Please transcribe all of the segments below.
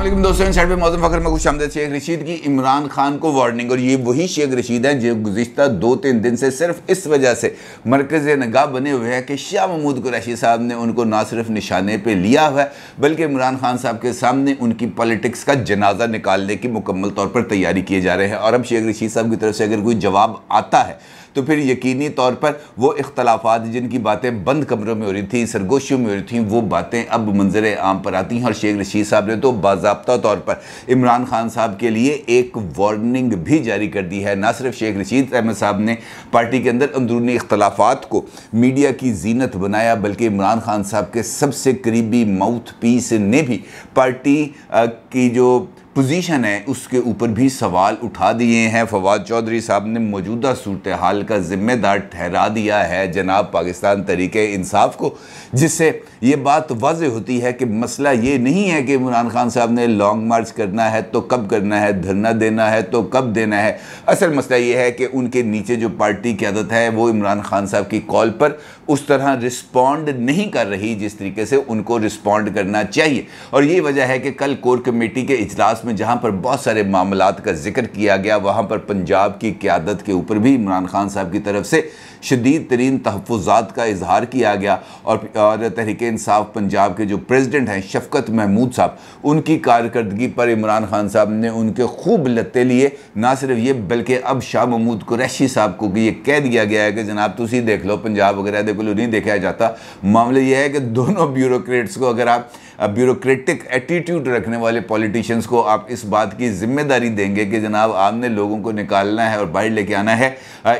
अल्लाम दोस्तों साइड पर मौजूद फकर में खुश आमद शेख रशीद की इमरान खान को वार्निंग और ये वही शेख रशीद है जो गुजशत दो तीन दिन से सिर्फ इस वजह से मरकज़ नगाह बने हुए हैं कि शाह महमूद कुरैशी साहब ने उनको ना सिर्फ निशाने पर लिया हुआ है बल्कि इमरान खान साहब के सामने उनकी पॉलिटिक्स का जनाजा निकालने की मुकम्मल तौर पर तैयारी किए जा रहे हैं और अब शेख रशीद साहब की तरफ से अगर कोई जवाब आता है तो फिर यकीनी तौर पर वो इख्तलाफात जिनकी बातें बंद कमरों में हो रही थी सरगोशियों में हो रही थी वो बातें अब मंजर आम पर आती हैं और शेख रशीद साहब ने तो बाबा तौर पर इमरान खान साहब के लिए एक वार्निंग भी जारी कर दी है ना सिर्फ शेख रशीद अहमद साहब ने पार्टी के अंदर अंदरूनी इख्तलाफात को मीडिया की जीनत बनाया बल्कि इमरान खान साहब के सबसे करीबी माउथ पीस ने भी पार्टी की जो पोजीशन है उसके ऊपर भी सवाल उठा दिए हैं फवाद चौधरी साहब ने मौजूदा सूरत हाल का ज़िम्मेदार ठहरा दिया है जनाब पाकिस्तान तरीके इंसाफ को जिससे ये बात वाज होती है कि मसला ये नहीं है कि इमरान खान साहब ने लॉन्ग मार्च करना है तो कब करना है धरना देना है तो कब देना है असल मसला ये है कि उनके नीचे जो पार्टी की आदत है वो इमरान खान साहब की कॉल पर उस तरह रिस्पॉन्ड नहीं कर रही जिस तरीके से उनको रिस्पॉन्ड करना चाहिए और ये वजह है कि कल कोर कमेटी के इजलास में जहाँ पर बहुत सारे मामला का जिक्र किया गया वहाँ पर पंजाब की क्यादत के ऊपर भी इमरान खान साहब की तरफ से शदीद तरीन तहफात का इजहार किया गया और, और तहरीक इंसाफ पंजाब के जो प्रेजिडेंट हैं शफकत महमूद साहब उनकी कारकर्दगी पर इमरान खान साहब ने उनके खूब लते लिए ना सिर्फ ये बल्कि अब शाह महमूद कुरैशी साहब को भी ये कह दिया गया है कि जनाब तुम देख लो पंजाब वगैरह अवेलेबल नहीं देखा जाता मामला यह है कि दोनों ब्यूरोक्रेट्स को अगर आप ब्यूरोक्रेटिक एटीट्यूड रखने वाले पॉलिटिशियंस को आप इस बात की जिम्मेदारी देंगे कि जनाब आपने लोगों को निकालना है और बाहर लेके आना है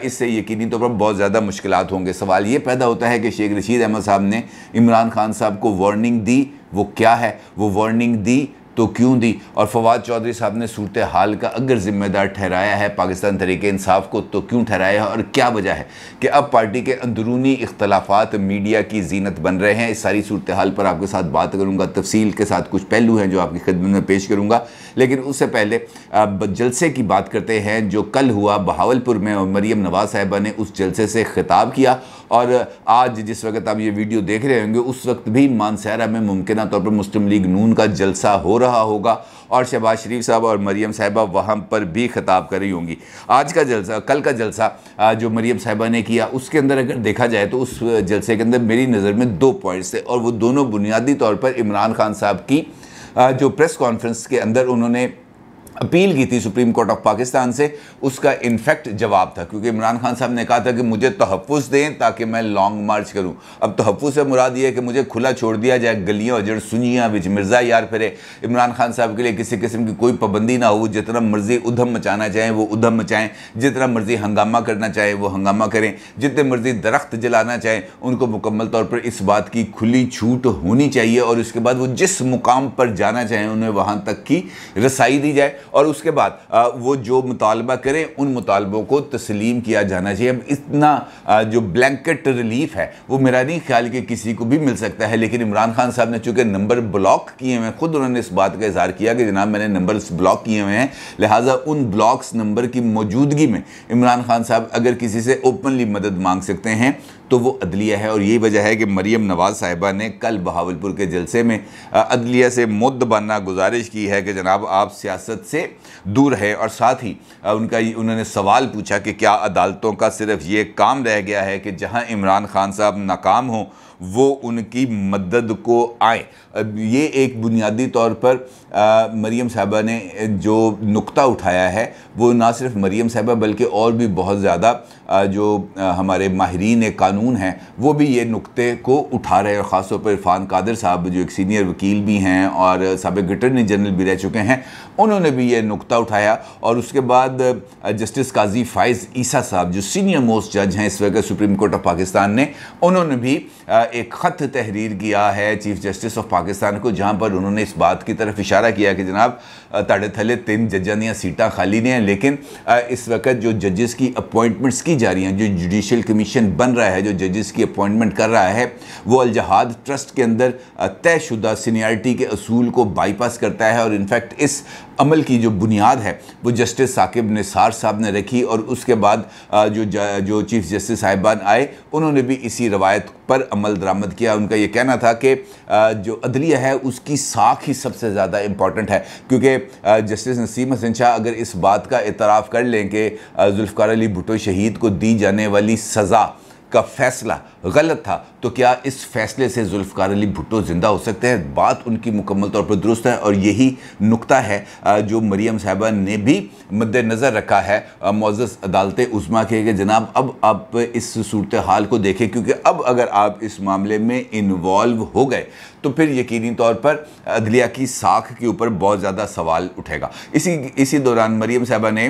इससे यकीनी तौर तो पर बहुत ज़्यादा मुश्किल होंगे सवाल ये पैदा होता है कि शेख रशीद अहमद साहब ने इमरान खान साहब को वार्निंग दी वो क्या है वो वार्निंग दी तो क्यों दी और फवाद चौधरी साहब ने सूरत हाल का अगर ज़िम्मेदार ठहराया है पाकिस्तान तरीके इंसाफ को तो क्यों ठहराया है और क्या वजह है कि अब पार्टी के अंदरूनी इख्तलाफात मीडिया की जीनत बन रहे हैं इस सारी सूरत हाल पर आपके साथ बात करूँगा तफसील के साथ कुछ पहलू हैं जो आपकी खिदमत में पेश करूँगा लेकिन उससे पहले जलसे की बात करते हैं जो कल हुआ बहावलपुर में मरीम नवाज साहिबा ने उस जलसे से खिताब किया और आज जिस वक्त आप ये वीडियो देख रहे होंगे उस वक्त भी मानसहरा में मुमकिन तौर पर मुस्लिम लीग नून का जलसा हो रहा होगा और शहबाज शरीफ साहब और मरीम साहिबा वहाँ पर भी खिताब कर रही होंगी आज का जलसा कल का जलसा जो मरीम साहिबा ने किया उसके अंदर अगर देखा जाए तो उस जलसे के अंदर मेरी नज़र में दो पॉइंट्स थे और वो दोनों बुनियादी तौर पर इमरान खान साहब की जो प्रेस कॉन्फ्रेंस के अंदर उन्होंने अपील की थी सुप्रीम कोर्ट ऑफ पाकिस्तान से उसका इनफैक्ट जवाब था क्योंकि इमरान खान साहब ने कहा था कि मुझे तहफ़ दें ताकि मैं लॉन्ग मार्च करूं अब तहफ़ से मुराद ये है कि मुझे खुला छोड़ दिया जाए गलियों जड़ सुनियाँ बिच मिर्ज़ा यार फिरे इमरान खान साहब के लिए किसी किस्म की कोई पाबंदी ना हो जितना मर्ज़ी उधम मचाना चाहें वो उधम मचाएँ जितना मर्ज़ी हंगामा करना चाहें वो हंगामा करें जितने मर्ज़ी दरख्त जलाना चाहें उनको मुकम्मल तौर पर इस बात की खुली छूट होनी चाहिए और उसके बाद वो जिस मुकाम पर जाना चाहें उन्हें वहाँ तक की रसाई दी जाए और उसके बाद वो जो मुतालबा करें उन मुतालबों को तस्लीम किया जाना चाहिए अब इतना जो ब्लैंकेट रिलीफ है वो मेरा नहीं ख्याल कि किसी को भी मिल सकता है लेकिन इमरान खान साहब ने चूँकि नंबर ब्लॉक किए हुए हैं खुद उन्होंने इस बात का इजहार किया कि जनाब मैंने नंबर ब्लॉक किए हुए हैं लिहाजा उन ब्लॉक्स नंबर की मौजूदगी में इमरान खान साहब अगर किसी से ओपनली मदद मांग सकते हैं तो वो अदलिया है और यही वजह है कि मरीम नवाज़ साहिबा ने कल बहावलपुर के जलसे में अदलिया से मुद्दबाना गुजारिश की है कि जनाब आप सियासत से दूर है और साथ ही उनका उन्होंने सवाल पूछा कि क्या अदालतों का सिर्फ ये काम रह गया है कि जहां इमरान खान साहब नाकाम हों वो उनकी मदद को आए ये एक बुनियादी तौर पर मरीम साहबा ने जो नुक्ता उठाया है वो ना सिर्फ मरीम साहबा बल्कि और भी बहुत ज़्यादा जो हमारे माहरीन कानून हैं वो भी ये नुक्ते को उठा रहे हैं और ख़ासतौर पर इरफान कादर साहब जो एक सीनियर वकील भी हैं और सबक अटर्नी जनरल भी रह चुके हैं उन्होंने भी ये नुक्ता उठाया और उसके बाद जस्टिस काजी फाइज़ ईसा साहब जो सीनियर मोस्ट जज हैं इस वक्त सुप्रीम कोर्ट ऑफ पाकिस्तान ने उन्होंने भी एक ख़त तहरीर किया है चीफ़ जस्टिस ऑफ पाकिस्तान को जहाँ पर उन्होंने इस बात की तरफ इशारा किया कि जनाब ਤੁਹਾਡੇ थले तीन जजा दिया सीटा खाली ने लेकिन इस वक्त जो जजेस की अपॉइंटमेंट्स की जा रही हैं जो जुडिशल कमीशन बन रहा है जो जजेस की अपॉइंटमेंट कर रहा है वो अलजहाद ट्रस्ट के अंदर तयशुदा सीनियरिटी के असूल को बाईपास करता है और इनफैक्ट इस अमल की जो बुनियाद है वो जस्टिस साकिब निसार साहब ने रखी और उसके बाद जो जो चीफ जस्टिस साहिबान आए उन्होंने भी इसी रवायत पर अमल दरामद किया उनका ये कहना था कि जो अदलिया है उसकी साख ही सबसे ज़्यादा इम्पॉर्टेंट है क्योंकि जस्टिस नसीम हसन शाह अगर इस बात का एतराफ़ कर लें कि जुल्फ़ार अली भुटो शहीद को दी जाने वाली सज़ा का फैसला गलत था तो क्या इस फैसले से जुल्फकार अली भुट्टो ज़िंदा हो सकते हैं बात उनकी मुकम्मल तौर पर दुरुस्त है और यही नुकता है जो मरीम साहबा ने भी मद्देनजर रखा है मोज़ अदालत उस्मा के कि जनाब अब आप इस सूरत हाल को देखें क्योंकि अब अगर आप इस मामले में इन्वॉल्व हो गए तो फिर यकीनी तौर पर अदलिया की साख के ऊपर बहुत ज़्यादा सवाल उठेगा इसी इसी दौरान मरीम साहबा ने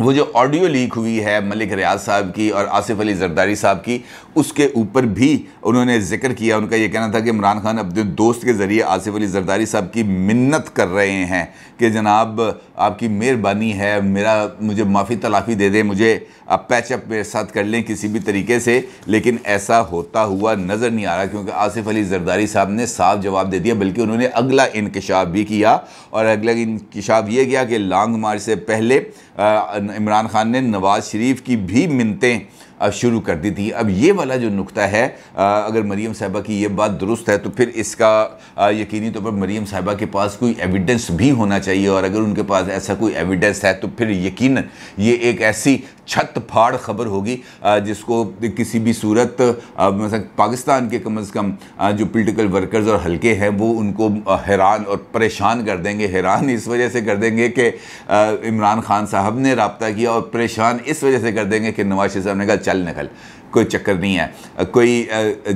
वो जो ऑडियो लीक हुई है मलिक रियाज साहब की और आसिफ अली जरदारी साहब की उसके ऊपर भी उन्होंने जिक्र किया उनका ये कहना था कि इमरान खान अपने दोस्त के ज़रिए आसिफ अली जरदारी साहब की मिन्नत कर रहे हैं कि जनाब आपकी मेहरबानी है मेरा मुझे माफ़ी तलाफ़ी दे दें मुझे आप पैचअप मेरे साथ कर लें किसी भी तरीके से लेकिन ऐसा होता हुआ नज़र नहीं आ रहा क्योंकि आसिफ अली जरदारी साहब ने साफ जवाब दे दिया बल्कि उन्होंने अगला इनकशाफ भी किया और अगला इनकशाफ ये किया कि लॉन्ग मार्च से पहले इमरान खान ने नवाज शरीफ की भी मिनतें अब शुरू कर दी थी अब ये वाला जो नुकता है अगर मरीम साहबा की ये बात दुरुस्त है तो फिर इसका यकीनी तौर पर मरीम साहबा के पास कोई एविडेंस भी होना चाहिए और अगर उनके पास ऐसा कोई एविडेंस है तो फिर यकीन ये एक ऐसी छत फाड़ खबर होगी जिसको किसी भी सूरत मतलब पाकिस्तान के कम अज़ कम जो पोलिटिकल वर्कर्स और हल्के हैं वो उनको हैरान और परेशान कर देंगे हैरान इस वजह से कर देंगे कि इमरान खान साहब ने रबता किया और परेशान इस वजह से कर देंगे कि नवाज शरीफ साहब ने कहा चल निकल कोई चक्कर नहीं है कोई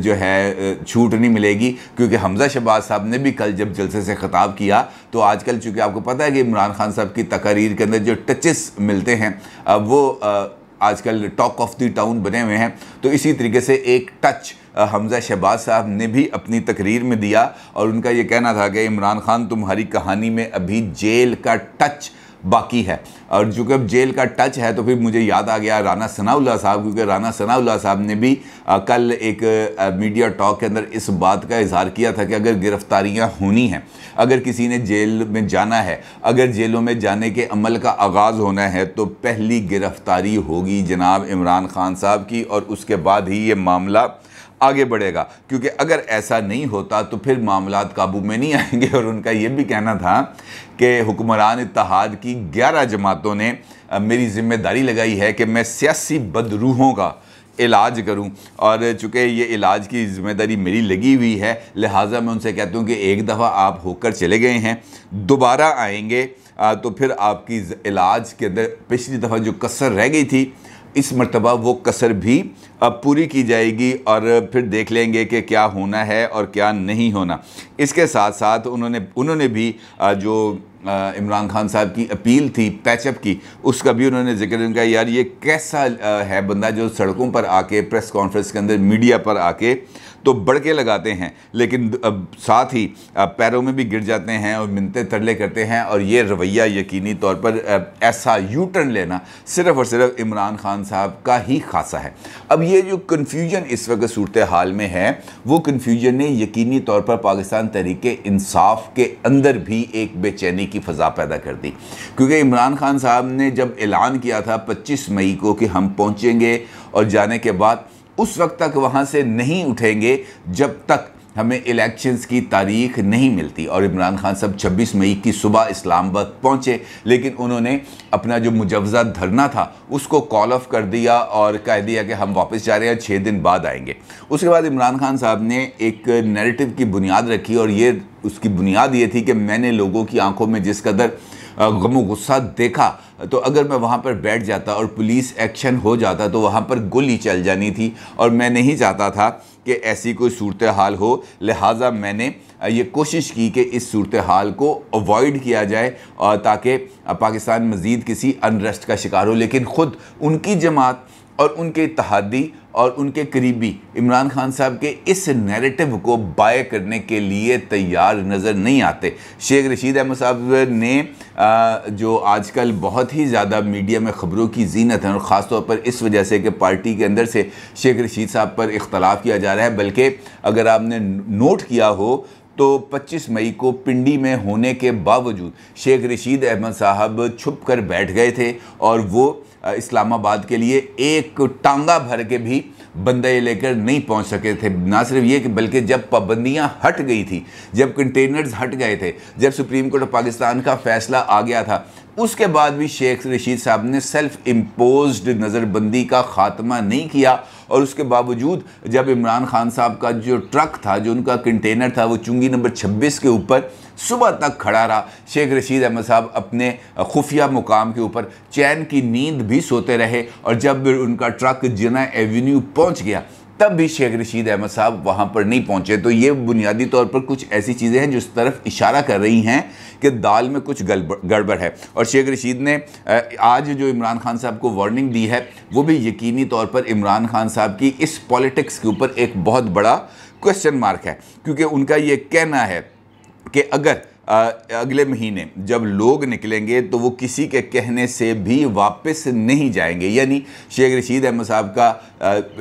जो है छूट नहीं मिलेगी क्योंकि हमजा शहबाज साहब ने भी कल जब जलसे से ख़िताब किया तो आजकल चूँकि आपको पता है कि इमरान खान साहब की तकारीर के अंदर जो टचेस मिलते हैं वो आजकल टॉक ऑफ द टाउन बने हुए हैं तो इसी तरीके से एक टच हमजा शहबाज साहब ने भी अपनी तकरीर में दिया और उनका ये कहना था कि इमरान खान तुम्हारी कहानी में अभी जेल का टच बाकी है और जो अब जेल का टच है तो फिर मुझे याद आ गया राना सनाउल्ला साहब क्योंकि राना सनाउल्ला साहब ने भी कल एक मीडिया टॉक के अंदर इस बात का इजहार किया था कि अगर गिरफ्तारियां होनी हैं अगर किसी ने जेल में जाना है अगर जेलों में जाने के अमल का आगाज़ होना है तो पहली गिरफ्तारी होगी जनाब इमरान खान साहब की और उसके बाद ही ये मामला आगे बढ़ेगा क्योंकि अगर ऐसा नहीं होता तो फिर मामला काबू में नहीं आएंगे और उनका यह भी कहना था कि हुक्मरान इतिहाद की ग्यारह जमातों ने मेरी जिम्मेदारी लगाई है कि मैं सियासी बदरूहों का इलाज करूं और चूँकि ये इलाज की ज़िम्मेदारी मेरी लगी हुई है लिहाजा मैं उनसे कहता हूं कि एक दफ़ा आप होकर चले गए हैं दोबारा आएंगे तो फिर आपकी इलाज के अंदर पिछली दफ़ा जो कसर रह गई थी इस मरतबा वो कसर भी अब पूरी की जाएगी और फिर देख लेंगे कि क्या होना है और क्या नहीं होना इसके साथ साथ उन्होंने उन्होंने भी जो इमरान खान साहब की अपील थी पैचअप की उसका भी उन्होंने जिक्र उनका यार ये कैसा है बंदा जो सड़कों पर आके प्रेस कॉन्फ्रेंस के अंदर मीडिया पर आके तो बड़के लगाते हैं लेकिन अब साथ ही पैरों में भी गिर जाते हैं और मिनते तरले करते हैं और ये रवैया यकीनी तौर पर ऐसा यू टर्न लेना सिर्फ और सिर्फ इमरान खान साहब का ही खासा है अब ये जो कन्फ्यूजन इस वक्त सूरत हाल में है वो कन्फ्यूजन ने यकीनी तौर पर पाकिस्तान तरीक इंसाफ के अंदर भी एक बेचैनी की फ़ज़ा पैदा कर दी क्योंकि इमरान खान साहब ने जब ऐलान किया था 25 मई को कि हम पहुँचेंगे और जाने के बाद उस वक्त तक वहाँ से नहीं उठेंगे जब तक हमें इलेक्शंस की तारीख नहीं मिलती और इमरान खान साहब 26 मई की सुबह इस्लामाबाद पहुँचे लेकिन उन्होंने अपना जो मुजवजा धरना था उसको कॉल ऑफ कर दिया और कह दिया कि हम वापस जा रहे हैं छः दिन बाद आएंगे उसके बाद इमरान खान साहब ने एक नैरेटिव की बुनियाद रखी और ये उसकी बुनियाद ये थी कि मैंने लोगों की आंखों में जिस कदर गम गुस्सा देखा तो अगर मैं वहाँ पर बैठ जाता और पुलिस एक्शन हो जाता तो वहाँ पर गोली चल जानी थी और मैं नहीं चाहता था कि ऐसी कोई सूरत हाल हो लिहाजा मैंने ये कोशिश की कि इस सूरत हाल को अवॉइड किया जाए ताकि पाकिस्तान मज़ीद किसी अनरेस्ट का शिकार हो लेकिन ख़ुद उनकी जमात और उनके इतिहादी और उनके करीबी इमरान खान साहब के इस नैरेटिव को बाय करने के लिए तैयार नज़र नहीं आते शेख रशीद अहमद साहब ने जो आजकल बहुत ही ज़्यादा मीडिया में ख़बरों की जीनत है और ख़ास तौर पर इस वजह से कि पार्टी के अंदर से शेख रशीद साहब पर इख्तलाफ किया जा रहा है बल्कि अगर आपने नोट किया हो तो 25 मई को पिंडी में होने के बावजूद शेख रशीद अहमद साहब छुप कर बैठ गए थे और वो इस्लामाबाद के लिए एक टांगा भर के भी बंदे लेकर नहीं पहुंच सके थे ना सिर्फ ये कि बल्कि जब पाबंदियां हट गई थी जब कंटेनर्स हट गए थे जब सुप्रीम कोर्ट ऑफ पाकिस्तान का फैसला आ गया था उसके बाद भी शेख रशीद साहब ने सेल्फ इम्पोज नज़रबंदी का खात्मा नहीं किया और उसके बावजूद जब इमरान खान साहब का जो ट्रक था जो उनका कंटेनर था वो चुंगी नंबर 26 के ऊपर सुबह तक खड़ा रहा शेख रशीद अहमद साहब अपने खुफिया मुकाम के ऊपर चैन की नींद भी सोते रहे और जब उनका ट्रक जिना एवेन्यू पहुंच गया तब भी शेख रशीद अहमद साहब वहाँ पर नहीं पहुँचे तो ये बुनियादी तौर पर कुछ ऐसी चीज़ें हैं जिस तरफ इशारा कर रही हैं कि दाल में कुछ गड़बड़ है और शेख रशीद ने आज जो इमरान खान साहब को वार्निंग दी है वो भी यकीनी तौर पर इमरान खान साहब की इस पॉलिटिक्स के ऊपर एक बहुत बड़ा क्वेश्चन मार्क है क्योंकि उनका ये कहना है कि अगर आ, अगले महीने जब लोग निकलेंगे तो वो किसी के कहने से भी वापस नहीं जाएंगे यानी शेख रशीद अहमद साहब का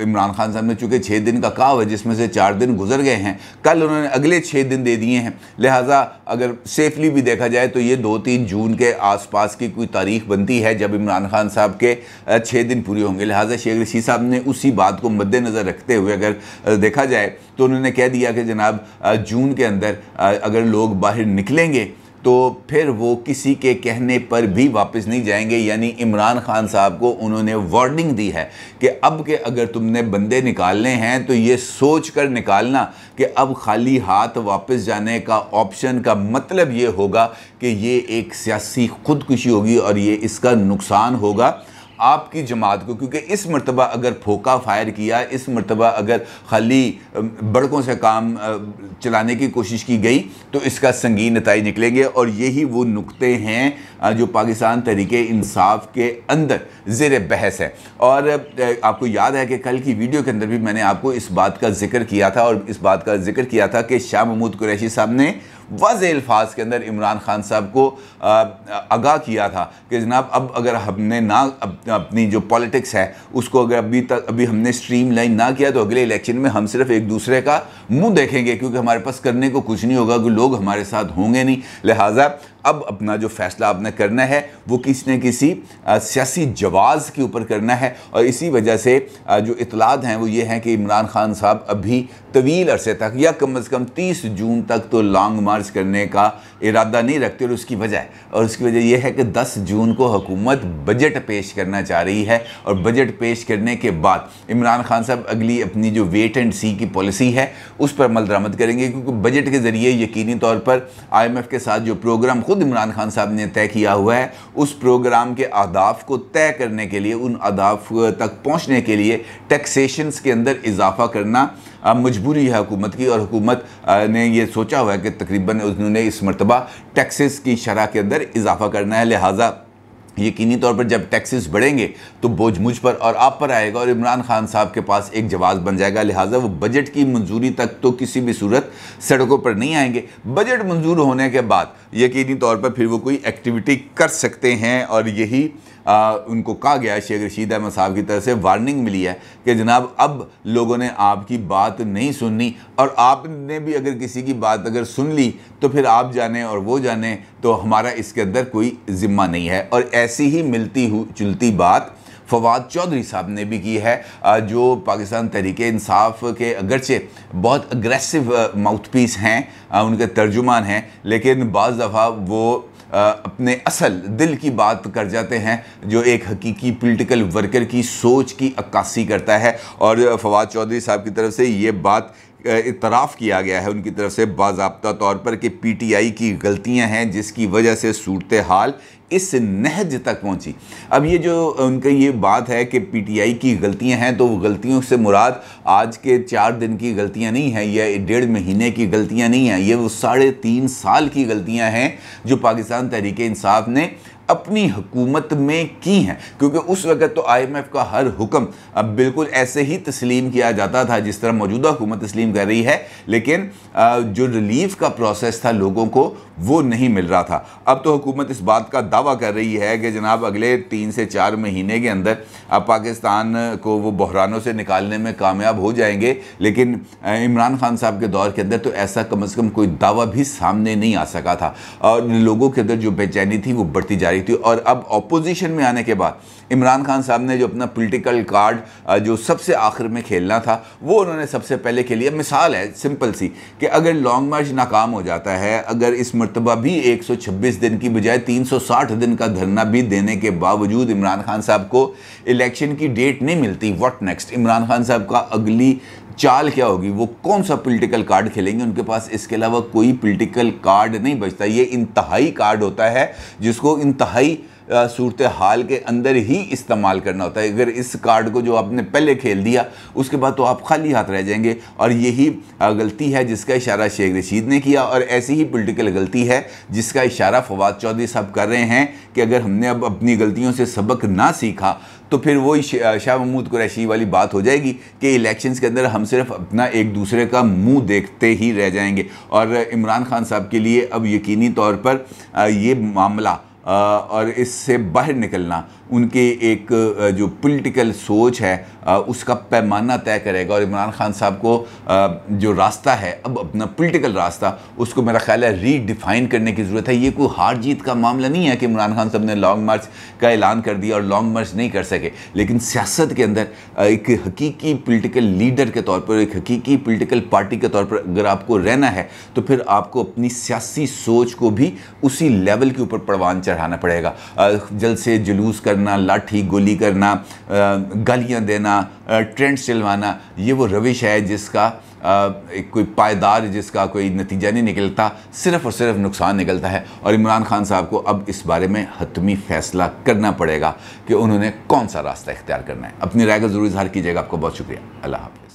इमरान खान साहब ने चूँकि छः दिन का काव है जिसमें से चार दिन गुजर गए हैं कल उन्होंने अगले छः दिन दे दिए हैं लिहाजा अगर सेफली भी देखा जाए तो ये दो तीन जून के आसपास की कोई तारीख बनती है जब इमरान खान साहब के छः दिन पूरे होंगे लिहाजा शेख रशीद साहब ने उसी बात को मद्देनज़र रखते हुए अगर देखा जाए तो उन्होंने कह दिया कि जनाब जून के अंदर अगर लोग बाहर निकलेंगे तो फिर वो किसी के कहने पर भी वापस नहीं जाएंगे यानी इमरान खान साहब को उन्होंने वार्निंग दी है कि अब के अगर तुमने बंदे निकालने हैं तो ये सोच कर निकालना कि अब खाली हाथ वापस जाने का ऑप्शन का मतलब ये होगा कि ये एक सियासी खुदकुशी होगी और ये इसका नुकसान होगा आपकी जमात को क्योंकि इस मरतबा अगर फोका फायर किया इस मरतबा अगर खाली बड़कों से काम चलाने की कोशिश की गई तो इसका संगीन नतज निकलेंगे और यही वो नुकते हैं जो पाकिस्तान तहरीक इंसाफ के अंदर ज़ेर बहस है और आपको याद है कि कल की वीडियो के अंदर भी मैंने आपको इस बात का जिक्र किया था और इस बात का जिक्र किया था कि शाह महमूद कुरैशी साहब ने वज़ अल्फाज के अंदर इमरान खान साहब को आगाह किया था कि जनाब अब अगर हमने ना अब, अपनी जो पॉलिटिक्स है उसको अगर अभी तक अभी हमने स्ट्रीम लाइन ना किया तो अगले इलेक्शन में हम सिर्फ एक दूसरे का मुंह देखेंगे क्योंकि हमारे पास करने को कुछ नहीं होगा कि लोग हमारे साथ होंगे नहीं लिहाजा अब अपना जो फैसला आपने करना है वो किसी न किसी सियासी जवाज़ के ऊपर करना है और इसी वजह से जो इतलात हैं वो ये हैं कि इमरान खान साहब अभी तवील अरसे तक या कम अज़ कम तीस जून तक तो लॉन्ग मार्च करने का इरादा नहीं रखते और उसकी वजह और उसकी वजह यह है कि दस जून को हुकूमत बजट पेश करना चाह रही है और बजट पेश करने के बाद इमरान खान साहब अगली अपनी जो वेट एंड सी की पॉलिसी है उस पर अमल दरामद करेंगे क्योंकि बजट के ज़रिए यकीनी तौर पर आई एम एफ़ के साथ जो प्रोग्राम खुद इमरान खान साहब ने तय किया हुआ है उस प्रोग्राम के अहदाफ को तय करने के लिए उन अहदाफ तक पहुँचने के लिए टैक्सेशंस के अंदर इजाफा करना अब मजबूरी है हुकूमत की और हुकूमत ने यह सोचा हुआ है कि तकरीबन उन्होंने इस मरतबा टैक्सेस की शरह के अंदर इजाफा करना है लिहाजा यकीनी तौर पर जब टैक्सेस बढ़ेंगे तो बोझ मुझ पर और आप पर आएगा और इमरान खान साहब के पास एक जवाब बन जाएगा लिहाजा वो बजट की मंजूरी तक तो किसी भी सूरत सड़कों पर नहीं आएंगे बजट मंजूर होने के बाद यकीनी तौर पर फिर वो कोई एक्टिविटी कर सकते हैं और यही आ, उनको कहा गया है शेख रशीद अहमद साहब की तरफ से वार्निंग मिली है कि जनाब अब लोगों ने आपकी बात नहीं सुननी और आपने भी अगर किसी की बात अगर सुन ली तो फिर आप जाने और वो जाने तो हमारा इसके अंदर कोई ज़िम्मा नहीं है और ऐसी ही मिलती हुई चुलती बात फवाद चौधरी साहब ने भी की है जो पाकिस्तान तहरीक इंसाफ के अगरचे बहुत अग्रेसिव माउथ पीस हैं उनके तर्जुमान हैं लेकिन बज़ दफ़ा वो अपने असल दिल की बात कर जाते हैं जो एक हकीकी पॉलिटिकल वर्कर की सोच की अक्कासी करता है और फवाद चौधरी साहब की तरफ से ये बात इतराफ़ किया गया है उनकी तरफ से बाबा तौर पर कि पीटीआई की गलतियां हैं जिसकी वजह से सूरत हाल इस नहज तक पहुंची अब ये जो उनका ये बात है कि पीटीआई की गलतियां हैं तो वो गलतियों से मुराद आज के चार दिन की गलतियां नहीं हैं या डेढ़ महीने की गलतियां नहीं हैं ये वो साढ़े तीन साल की गलतियां हैं जो पाकिस्तान तहरीक इंसाफ ने अपनी हुकूमत में की हैं क्योंकि उस वक़्त तो आईएमएफ का हर हुक्म अब बिल्कुल ऐसे ही तस्लीम किया जाता था जिस तरह मौजूदा हुकूमत तस्लीम कर रही है लेकिन जो रिलीफ का प्रोसेस था लोगों को वो नहीं मिल रहा था अब तो हुकूमत इस बात का दावा कर रही है कि जनाब अगले तीन से चार महीने के अंदर अब पाकिस्तान को वो बहरानों से निकालने में कामयाब हो जाएंगे लेकिन इमरान खान साहब के दौर के अंदर तो ऐसा कम अज़ कम कोई दावा भी सामने नहीं आ सका था और लोगों के अंदर जो बेचैनी थी वो बढ़ती जा रही रही थी और अब अपोजिशन में आने के बाद इमरान खान साहब ने जो अपना पॉलिटिकल कार्ड जो सबसे आखिर में खेलना था वो उन्होंने सबसे पहले खेली अब मिसाल है सिंपल सी कि अगर लॉन्ग मार्च नाकाम हो जाता है अगर इस मरतबा भी 126 दिन की बजाय 360 दिन का धरना भी देने के बावजूद इमरान खान साहब को इलेक्शन की डेट नहीं मिलती व्हाट नेक्स्ट इमरान खान साहब का अगली चाल क्या होगी वो कौन सा पॉलिटिकल कार्ड खेलेंगे उनके पास इसके अलावा कोई पॉलिटिकल कार्ड नहीं बचता ये इंतहाई कार्ड होता है जिसको इंत इंतहाई सूरत हाल के अंदर ही इस्तेमाल करना होता है अगर इस कार्ड को जो आपने पहले खेल दिया उसके बाद तो आप खाली हाथ रह जाएंगे और यही गलती है जिसका इशारा शेख रशीद ने किया और ऐसी ही पोलिटिकल गलती है जिसका इशारा फवाद चौधरी साहब कर रहे हैं कि अगर हमने अब अपनी गलतियों से सबक ना सीखा तो फिर वही शाह महमूद कुरैशी वाली बात हो जाएगी कि इलेक्शंस के अंदर हम सिर्फ अपना एक दूसरे का मुंह देखते ही रह जाएंगे और इमरान खान साहब के लिए अब यकीनी तौर पर ये मामला और इससे बाहर निकलना उनकी एक जो पॉलिटिकल सोच है उसका पैमाना तय करेगा और इमरान खान साहब को जो रास्ता है अब अपना पोलिटिकल रास्ता उसको मेरा ख्याल है रीडिफाइन करने की ज़रूरत है ये कोई हार जीत का मामला नहीं है कि इमरान खान साहब ने लॉन्ग मार्च का ऐलान कर दिया और लॉन्ग मार्च नहीं कर सके लेकिन सियासत के अंदर एक हकीकी पोलिटिकल लीडर के तौर पर एक हकीकी पोलिटिकल पार्टी के तौर पर अगर आपको रहना है तो फिर आपको अपनी सियासी सोच को भी उसी लेवल के ऊपर परवान चढ़ाना पड़ेगा जल से जुलूस करना लाठी गोली करना गालियाँ देना करना ट्रेंड सिलवाना ये वो रविश है जिसका एक कोई पायदार जिसका कोई नतीजा नहीं निकलता सिर्फ और सिर्फ नुकसान निकलता है और इमरान खान साहब को अब इस बारे में हतमी फैसला करना पड़ेगा कि उन्होंने कौन सा रास्ता इख्तियार करना है अपनी राय का ज़रूर इजहार कीजिएगा आपको बहुत शुक्रिया अल्लाह हाफिज़